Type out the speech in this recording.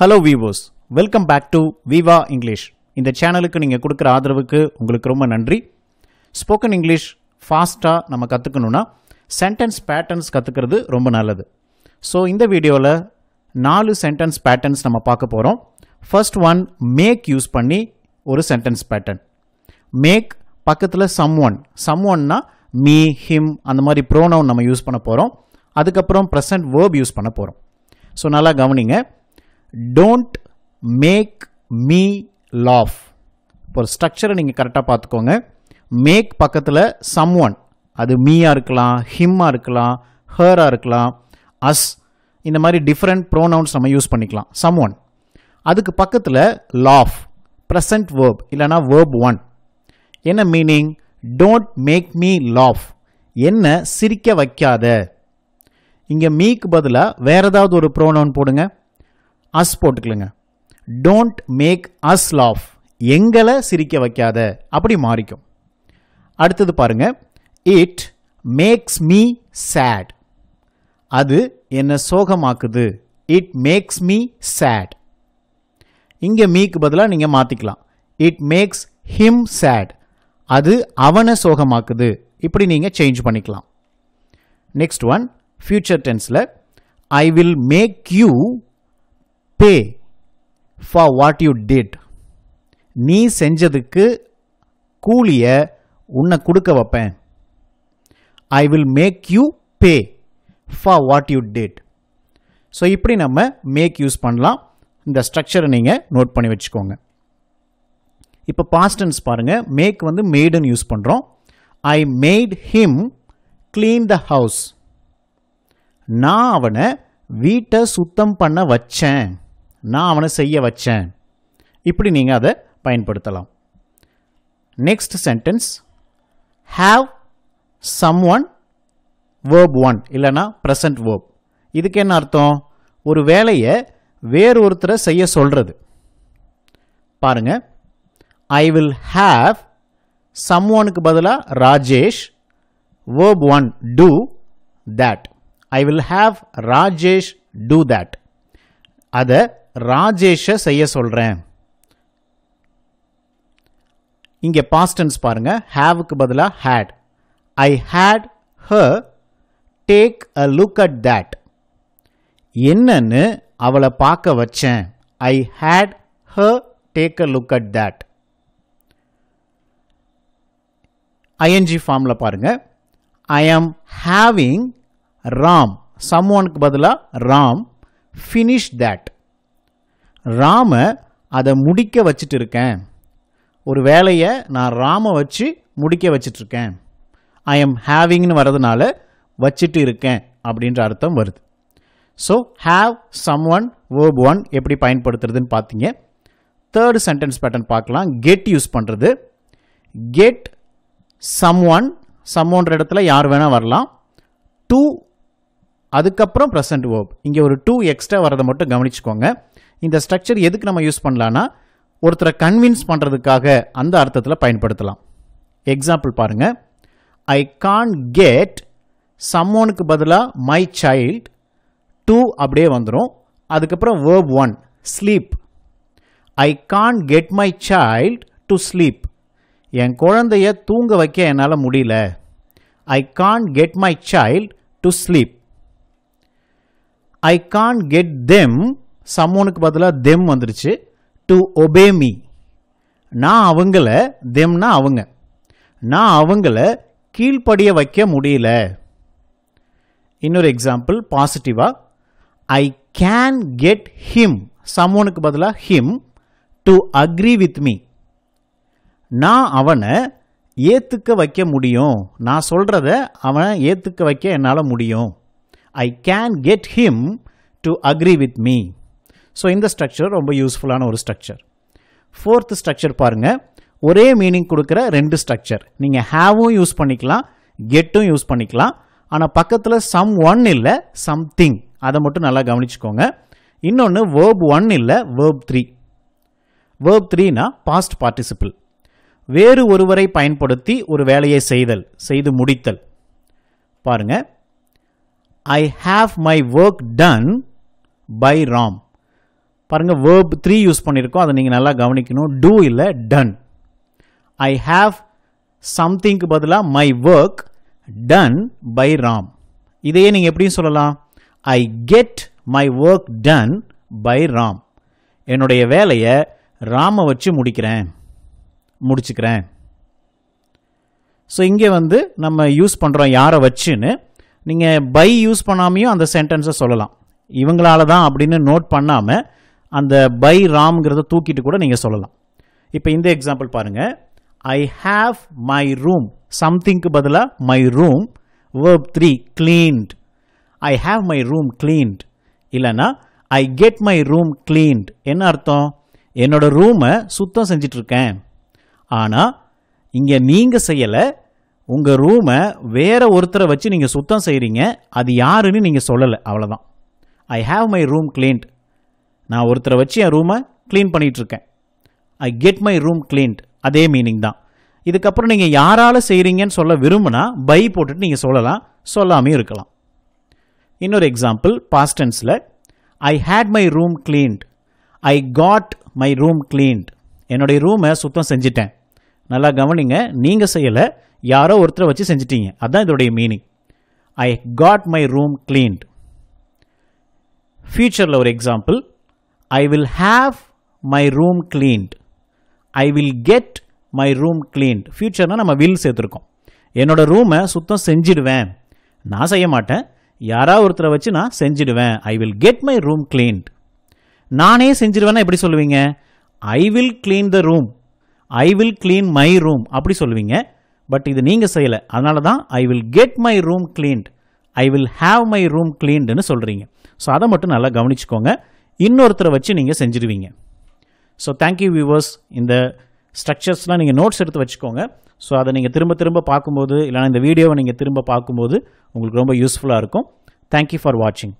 hello வீவோஸ் welcome back to Viva English இந்த சேனலுக்கு நீங்கள் கொடுக்குற ஆதரவுக்கு உங்களுக்கு ரொம்ப நன்றி ஸ்போக்கன் இங்கிலீஷ் ஃபாஸ்ட்டாக நம்ம கற்றுக்கணுன்னா சென்டென்ஸ் பேட்டர்ன்ஸ் கற்றுக்கிறது ரொம்ப நல்லது ஸோ இந்த வீடியோவில் நாலு சென்டென்ஸ் பேட்டர்ன்ஸ் நம்ம பார்க்க போகிறோம் ஃபர்ஸ்ட் ஒன் மேக் யூஸ் பண்ணி ஒரு சென்டென்ஸ் பேட்டர்ன் மேக் பக்கத்தில் சம் ஒன் சம் ஒன்னா மீ ஹிம் அந்த மாதிரி ப்ரோனவுன் நம்ம யூஸ் பண்ண போகிறோம் அதுக்கப்புறம் ப்ரெசன்ட் வேர்ப் யூஸ் பண்ண போகிறோம் ஸோ நல்லா கவனிங்க டோன்ட் மேக் மீ லாஃப் ஒரு ஸ்ட்ரக்சரை நீங்கள் கரெக்டாக பார்த்துக்கோங்க மேக் பக்கத்தில் சம் ஒன் அது மீயாக இருக்கலாம் ஹிம்மாக இருக்கலாம் ஹராக இருக்கலாம் அஸ் இந்த மாதிரி டிஃப்ரெண்ட் ப்ரோனவுன்ஸ் நம்ம யூஸ் பண்ணிக்கலாம் சம் ஒன் அதுக்கு பக்கத்தில் லாஃப் ப்ரெசன்ட் வேர்ப் இல்லைனா வேர்ப் ஒன் என்ன meaning don't make me laugh என்ன சிரிக்க வைக்காத இங்கே மீக்கு பதிலாக வேறு ஏதாவது ஒரு ப்ரோனவுன் போடுங்க அஸ் போட்டுக்கலுங்க டோன்ட் மேக் அஸ் லாஃப் எங்களை சிரிக்க வைக்காத அப்படி மாறிக்கும் அடுத்தது பாருங்க இட் மேக்ஸ் மீ சேட் அது என்னை சோகமாக்குது இட் மேக்ஸ் மீ சேட் இங்கே மீக்கு பதிலாக நீங்கள் மாற்றிக்கலாம் இட் மேக்ஸ் ஹிம் சேட் அது அவனை சோகமாக்குது இப்படி நீங்கள் சேஞ்ச் பண்ணிக்கலாம் நெக்ஸ்ட் ஒன் ஃபியூச்சர் டென்ஸில் I will make you pay for what you did நீ செஞ்சதுக்கு கூலியை உன்னை கொடுக்க வைப்பேன் I will make you pay for what you did so இப்படி நம்ம மேக் யூஸ் பண்ணலாம் இந்த ஸ்ட்ரக்சரை நீங்கள் நோட் பண்ணி வச்சுக்கோங்க இப்போ பாஸ்டன்ஸ் பாருங்கள் மேக் வந்து மேடுன்னு யூஸ் பண்ணுறோம் I made him clean the house நான் அவனை வீட்டை சுத்தம் பண்ண வச்சேன் நான் அவனை செய்ய வச்சேன் இப்படி நீங்கள் அதை பயன்படுத்தலாம் next sentence have some one verb one இல்லைனா ப்ரெசன்ட் வேர்ப் இதுக்கு என்ன அர்த்தம் ஒரு வேலையை வேறு ஒருத்தரை செய்ய சொல்கிறது பாருங்கள் ஐ வில் ஹாவ் சம் ஒனுக்கு பதிலாக Rajesh verb one do that I will have Rajesh do that அதை ராஜேஷ செய்ய சொல்கிறேன் இங்கே பாஸ்டன்ஸ் பாருங்கள் ஹேவுக்கு பதிலாக had I had her take a look at that என்னன்னு அவளை பார்க்க வச்சேன் I had her take a look at that I N G ஃபார்மில் பாருங்கள் ஐ ஆம் ஹேவிங் ராம் சம் பதிலாக ராம் ஃபினிஷ் தட் ராம அதை முடிக்க வச்சுட்டு இருக்கேன் ஒரு வேலையை நான் ராம வச்சு முடிக்க வச்சிட்ருக்கேன் ஐ எம் ஹேவிங்னு வரதுனால வச்சுட்டு இருக்கேன் அப்படின்ற அர்த்தம் வருது so have some one verb one எப்படி பயன்படுத்துறதுன்னு பார்த்தீங்க தேர்டு சென்டென்ஸ் பேட்டர்ன் பார்க்கலாம் கெட் யூஸ் பண்ணுறது கெட் சம் ஒன் சம் ஒன்ற இடத்துல யார் வேணால் வரலாம் டூ அதுக்கப்புறம் ப்ரெசன்ட் வேர்ப் இங்கே ஒரு டூ எக்ஸ்ட்ரா வரதை மட்டும் கவனிச்சுக்கோங்க இந்த ஸ்ட்ரக்சர் எதுக்கு நம்ம யூஸ் பண்ணலான்னா ஒருத்தரை கன்வின்ஸ் பண்ணுறதுக்காக அந்த அர்த்தத்தில் பயன்படுத்தலாம் எக்ஸாம்பிள் பாருங்கள் ஐ கான் கெட் சம்மோனுக்கு பதிலாக மை சைல்ட் டூ அப்படியே வந்துடும் அதுக்கப்புறம் verb one sleep I can't get my child to sleep என் குழந்தைய தூங்க வைக்க என்னால் முடியல I can't get my child to sleep I can't get them சம்மோனுக்கு பதிலாக தெம் வந்துருச்சு டு ஒபே மீ நான் அவங்கள தெம்னா அவங்க நான் அவங்கள கீழ்ப்படிய வைக்க முடியல இன்னொரு எக்ஸாம்பிள் பாசிட்டிவாக ஐ கேன் கெட் ஹிம் சம்மோனுக்கு பதிலாக him to agree with me நான் அவனை ஏற்றுக்க வைக்க முடியும் நான் சொல்கிறத அவனை ஏற்றுக்க வைக்க என்னால் முடியும் I can get him to agree with me so இந்த ஸ்ட்ரக்சர் ரொம்ப யூஸ்ஃபுல்லான ஒரு ஸ்ட்ரக்சர் ஃபோர்த் ஸ்ட்ரக்சர் பாருங்கள் ஒரே மீனிங் கொடுக்குற ரெண்டு ஸ்ட்ரக்சர் நீங்கள் ஹேவும் யூஸ் பண்ணிக்கலாம் கெட்டும் யூஸ் பண்ணிக்கலாம் ஆனால் பக்கத்தில் சம் ஒன் இல்லை சம்திங் அதை மட்டும் நல்லா கவனிச்சுக்கோங்க இன்னொன்று வேர்ப் ஒன் இல்லை வேர்ப் த்ரீ வேர்ப் த்ரீனா பாஸ்ட் பார்ட்டிசிபிள் வேறு ஒருவரை பயன்படுத்தி ஒரு வேலையை செய்தல் செய்து முடித்தல் பாருங்க I have my work done by Ram பாருங்கள் வேர்ப் த்ரீ யூஸ் பண்ணியிருக்கோம் அதை நீங்கள் நல்லா கவனிக்கணும் டூ இல்லை டன் ஐ ஹாவ் சம்திங்க்கு பதிலாக my work done by Ram இதையே நீங்கள் எப்படியும் சொல்லலாம் I get my work done by Ram என்னுடைய வேலையை ராமை வச்சு முடிக்கிறேன் முடிச்சுக்கிறேன் ஸோ இங்கே வந்து நம்ம யூஸ் பண்ணுறோம் யாரை வச்சுன்னு நீங்கள் பை யூஸ் பண்ணாமையும் அந்த சென்டென்ஸை சொல்லலாம் இவங்களால தான் அப்படின்னு நோட் பண்ணாமல் அந்த பை ராம்ங்கிறத தூக்கிட்டு கூட நீங்கள் சொல்லலாம் இப்போ இந்த எக்ஸாம்பிள் பாருங்கள் ஐ ஹாவ் மை ரூம் சம்திங்க்கு பதிலாக my room verb three cleaned I have my room cleaned இல்லைன்னா I get my room cleaned என்ன அர்த்தம் என்னோடய ரூமை சுத்தம் செஞ்சிட்ருக்கேன் ஆனால் இங்கே நீங்கள் செய்யலை உங்கள் ரூமை வேறு ஒருத்தரை வச்சு நீங்கள் சுத்தம் செய்கிறீங்க அது யாருன்னு நீங்கள் சொல்லலை அவ்வளோதான் I have my room cleaned நான் ஒருத்தரை வச்சு என் ரூமை க்ளீன் பண்ணிகிட்ருக்கேன் I get my room cleaned அதே மீனிங் தான் இதுக்கப்புறம் நீங்கள் யாரால் செய்கிறீங்கன்னு சொல்ல விரும்புனா பை போட்டுட்டு நீங்கள் சொல்லலாம் சொல்லாமையும் இருக்கலாம் இன்னொரு எக்ஸாம்பிள் பாஸ்டன்ஸில் I had my room cleaned I got my room cleaned என்னுடைய ரூமை சுத்தம் செஞ்சிட்டேன் நல்லா கவனிங்க நீங்கள் செய்யலை யாரோ ஒருத்தரை வச்சு செஞ்சிட்டீங்க அதுதான் இதோடைய meaning I got my room cleaned ஃபியூச்சரில் ஒரு example I will have my room cleaned I will get my room cleaned ஃபியூச்சர்னால் நம்ம வில் சேர்த்துருக்கோம் என்னோடய ரூமை சுத்தம் செஞ்சிடுவேன் நான் செய்ய மாட்டேன் யாராவது ஒருத்தரை வச்சு நான் செஞ்சிடுவேன் I will get my room cleaned நானே செஞ்சிடுவேன்னா எப்படி சொல்லுவீங்க I will clean the room I will clean my room அப்படி சொல்லுவீங்க பட் இது நீங்கள் செய்யலை அதனால தான் I will get my room cleaned I will have my room கிளீன்டுன்னு சொல்கிறீங்க ஸோ அதை மட்டும் நல்லா கவனிச்சுக்கோங்க இன்னொருத்தரை வச்சு நீங்கள் செஞ்சுருவீங்க ஸோ தேங்க்யூ வியூவர்ஸ் இந்த ஸ்ட்ரக்சர்ஸ்லாம் நீங்கள் நோட்ஸ் எடுத்து வச்சுக்கோங்க ஸோ அதை நீங்கள் திரும்ப திரும்ப பார்க்கும்போது இல்லைனா இந்த வீடியோவை நீங்கள் திரும்ப பார்க்கும்போது உங்களுக்கு ரொம்ப யூஸ்ஃபுல்லாக இருக்கும் தேங்க்யூ ஃபார் வாட்சிங்